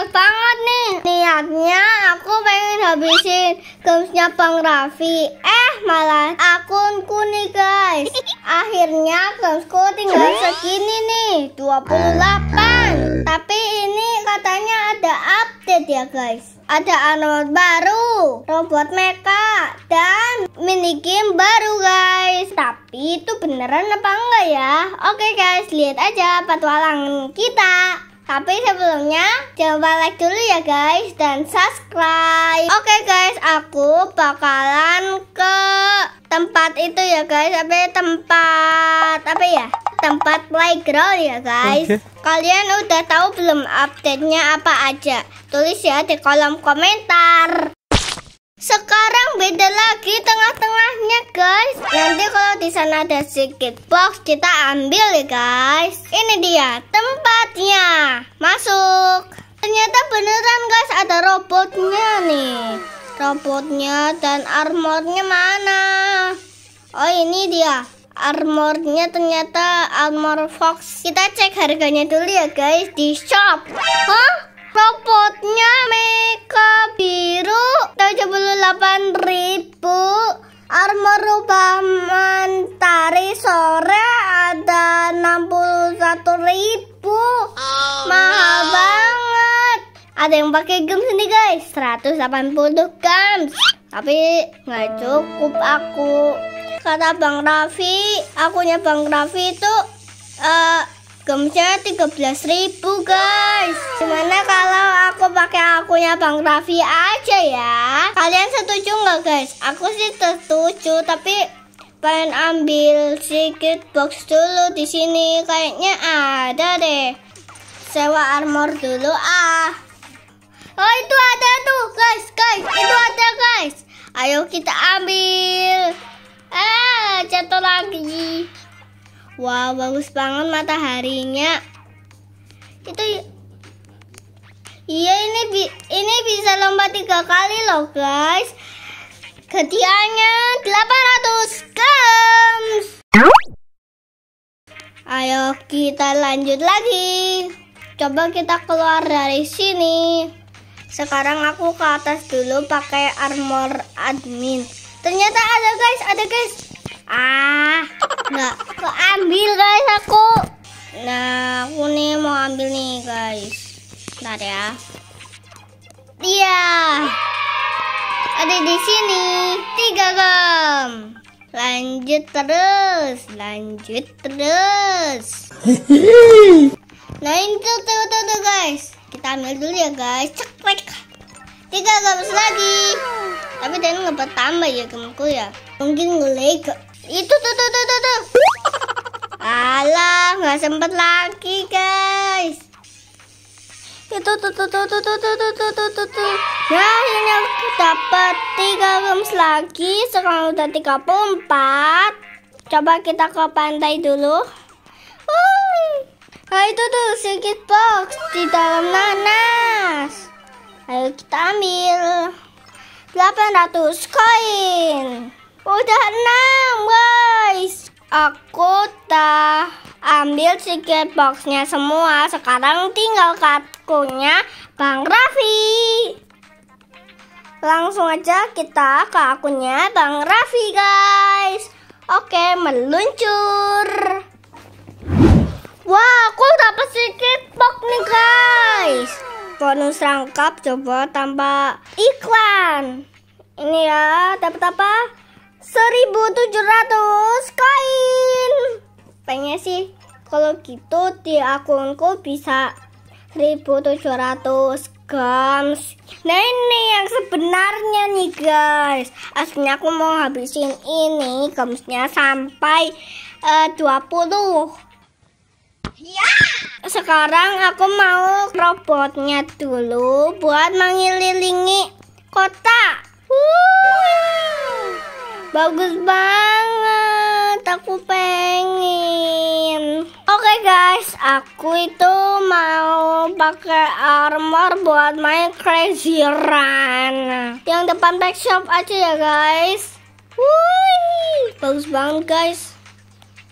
banyak banget nih. Niatnya aku pengen habisin gamesnya Bang Raffi. Eh, malah akunku nih guys. Akhirnya gamesku tinggal segini nih, 28. Tapi ini katanya ada update ya guys. Ada anot baru, robot mecha, dan mini game baru guys. Tapi itu beneran apa enggak ya? Oke guys, lihat aja petualangan kita. Tapi sebelumnya coba like dulu ya guys dan subscribe. Oke guys, aku bakalan ke tempat itu ya guys. Apa ya, tempat apa ya? Tempat playground ya guys. Okay. Kalian udah tahu belum update-nya apa aja? Tulis ya di kolom komentar. Sekarang beda lagi tengah-tengahnya guys. Nanti kalau di sana ada sedikit box kita ambil ya guys. Ini dia tempatnya. Masuk. Ternyata beneran guys ada robotnya nih. Robotnya dan armornya mana? Oh ini dia armornya ternyata armor fox kita cek harganya dulu ya guys di shop hah robotnya mecha delapan ribu armor rubah tari sore ada enam puluh 61000 oh, mahal no. banget ada yang pakai gems ini guys 180 gems tapi nggak cukup aku kata Bang Raffi akunya Bang Raffi itu uh, Gemsnya 13 ribu guys Gimana kalau aku pakai akunya Bang Raffi aja ya Kalian setuju nggak guys? Aku sih setuju tapi pengen ambil sedikit box dulu di sini kayaknya ada deh sewa armor dulu ah oh itu ada tuh guys guys itu ada guys ayo kita ambil Eh jatuh lagi Wow, bagus banget mataharinya. Itu Iya, ini bi ini bisa lompat tiga kali loh, guys. Hadiahnya 800 gems. Ayo kita lanjut lagi. Coba kita keluar dari sini. Sekarang aku ke atas dulu pakai armor admin. Ternyata ada guys, ada guys. Ah, ambil guys aku nah aku nih mau ambil nih guys ntar ya iya, ada di sini tiga gem lanjut terus lanjut terus nah itu tuh tuh tuh guys kita ambil dulu ya guys cekrek tiga gem lagi tapi dan nggak bertambah ya gemku ya mungkin ngelag itu tuh tuh tuh tuh, tuh. Alah, nggak sempet lagi, guys. Itu tuh tuh tuh tuh tuh tuh tuh tuh tuh tuh tuh. Nah, ini aku dapat tiga gems lagi. Sekarang udah 34. Coba kita ke pantai dulu. nah itu tuh sedikit box di dalam nanas. Ayo kita ambil 800 koin. Udah enam guys Aku tak ambil secret boxnya semua. Sekarang tinggal kartunya Bang Raffi. Langsung aja kita ke akunnya Bang Raffi guys. Oke, meluncur. Wah, aku dapat sedikit box nih guys. Bonus rangkap coba tambah iklan. Ini ya, dapat apa? 1700 koin pengen sih kalau gitu di akunku bisa 1700 gams nah ini yang sebenarnya nih guys aslinya aku mau habisin ini gamsnya sampai eh, uh, 20 Ya. Sekarang aku mau robotnya dulu buat mengelilingi kota. Bagus banget, aku pengen. Oke okay guys, aku itu mau pakai armor buat main Crazy Run. Yang depan back shop aja ya guys. Wuih, bagus banget guys.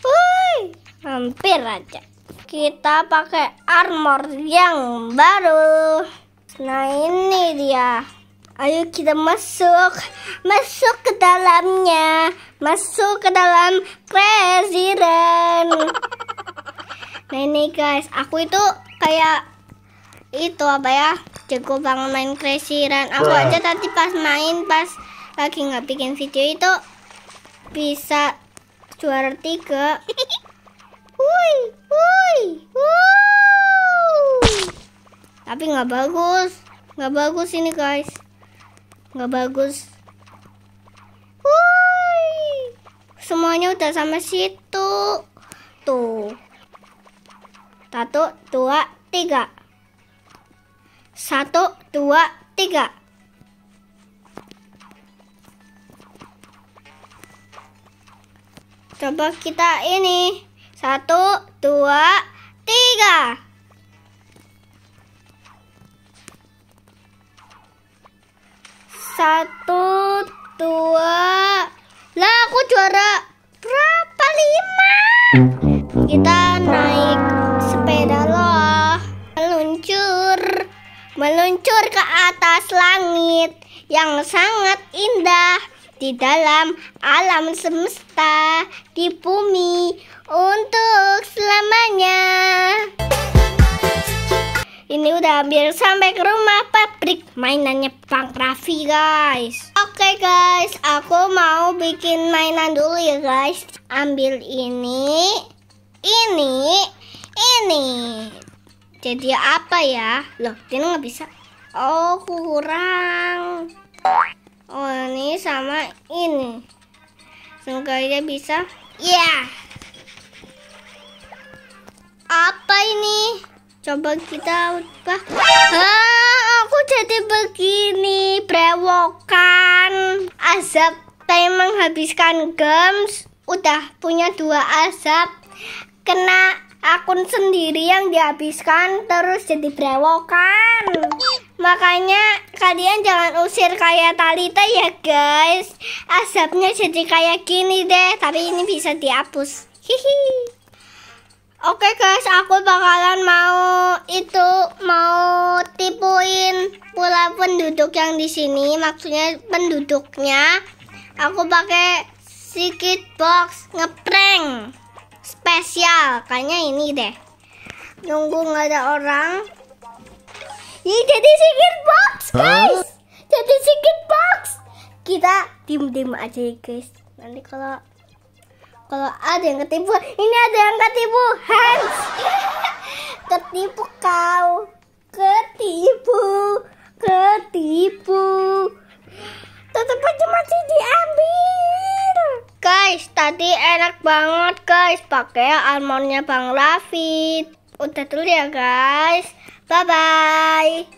Wuih, hampir aja. Kita pakai armor yang baru. Nah ini dia. Ayo kita masuk, masuk ke dalamnya, masuk ke dalam Crazy Run. Nah ini guys, aku itu kayak itu apa ya? Jago banget main Crazy Run. Aku aja tadi pas main pas lagi nggak bikin video itu bisa juara tiga. Wui, wui, woi. Tapi nggak bagus, nggak bagus ini guys nggak bagus Woi, semuanya udah sama situ tuh satu dua tiga satu dua tiga coba kita ini satu dua tiga satu dua lah aku juara berapa lima kita naik sepeda loh meluncur meluncur ke atas langit yang sangat indah di dalam alam semesta di bumi untuk selamanya ini udah hampir sampai ke rumah pabrik mainannya Bang Raffi guys oke okay, guys aku mau bikin mainan dulu ya guys ambil ini ini ini jadi apa ya loh ini nggak bisa oh kurang oh ini sama ini semoga aja bisa ya yeah. apa ini coba kita apa ah, aku jadi begini brewokan azab saya menghabiskan gems udah punya dua azab kena akun sendiri yang dihabiskan terus jadi brewokan makanya kalian jangan usir kayak Talita ya guys azabnya jadi kayak gini deh tapi ini bisa dihapus hihi Oke okay guys, aku bakalan mau itu mau tipuin pula penduduk yang di sini, maksudnya penduduknya. Aku pakai sedikit box ngeprank spesial, kayaknya ini deh. Nunggu nggak ada orang. Ini jadi sedikit box guys, huh? jadi sedikit box. Kita tim tim aja ya, guys. Nanti kalau kalau ada yang ketipu ini ada yang ketipu Hans ketipu kau ketipu ketipu tetap aja masih diambil guys tadi enak banget guys pakai almondnya Bang Rafid udah dulu ya guys bye bye